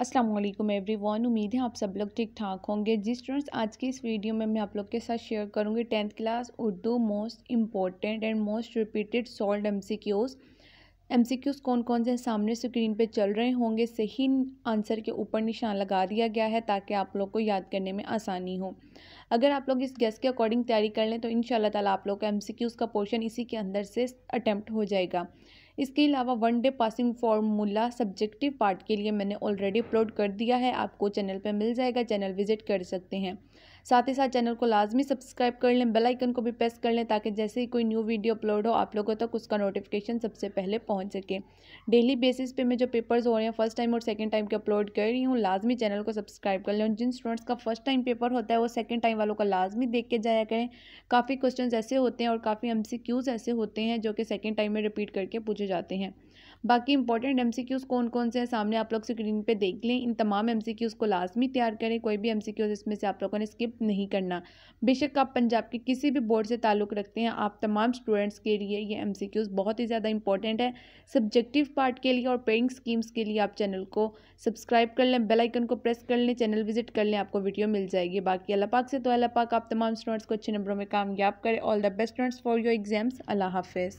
Aslam every one उम्मीद है आप सब लोग ठीक ठाक होंगे जी स्टूडेंट्स आज की इस वीडियो में मैं आप लोग के साथ शेयर करूंगी tenth class Urdu most important and most repeated solved M C Qs M C Qs कौन कौन से सामने स्क्रीन पे चल रहे होंगे सही आंसर के ऊपर निशान लगा दिया गया है ताकि आप लोग को याद करने में आसानी हो अगर आप लोग इस गैस के अकॉर्डिंग तैयारी कर लें तो इन ताला आप लोग का एम सी क्यूज़ का पोर्शन इसी के अंदर से अटैम्प्ट हो जाएगा इसके अलावा one day passing formula subjective part के लिए मैंने ऑलरेडी अपलोड कर दिया है आपको चैनल पर मिल जाएगा चैनल विजिट कर सकते हैं साथ ही साथ चैनल को लाजमी सब्सक्राइब कर लें बेल आइकन को भी प्रेस कर लें ताकि जैसे ही कोई न्यू वीडियो अपलोड हो आप लोगों तक उसका नोटिफिकेशन सबसे पहले पहुँच सके डेली बेसिस पे मैं जो पेपर्स हो रहे हैं फर्स्ट टाइम और सेकेंड टाइम के अपलोड कर रही हूँ लाजमी चैनल को सब्सक्राइब कर लें और जिन स्टूडेंट्स का फर्स्ट टाइम पेपर होता है वो सेकेंड टाइम वालों का लाजमी देख के जाया करें काफ़ी क्वेश्चन ऐसे होते हैं और काफ़ी एम ऐसे होते हैं जो कि सेकेंड टाइम में रिपीट करके पूछे जाते हैं बाकी इंपॉर्टेंट एम कौन कौन से हैं सामने आप लोग स्क्रीन पर देख लें इन तमाम एम को लाजमी तैयार करें कोई भी एम इसमें से आप लोगों ने स्किप स्किप नहीं करना बेशक आप पंजाब के किसी भी बोर्ड से ताल्लुक़ रखते हैं आप तमाम स्टूडेंट्स के लिए ये एम बहुत ही ज़्यादा इंपॉर्टेंट है सब्जेक्टिव पार्ट के लिए और पेइंग स्कीम्स के लिए आप चैनल को सब्सक्राइब कर लें बेल आइकन को प्रेस कर लें चैनल विजिट कर लें आपको वीडियो मिल जाएगी बाकी अल्लाह पाक से तो अल्लाह पाक आप तमाम स्टूडेंट्स को अच्छे नंबरों में कामयाब करें all the best students for your exams Allah half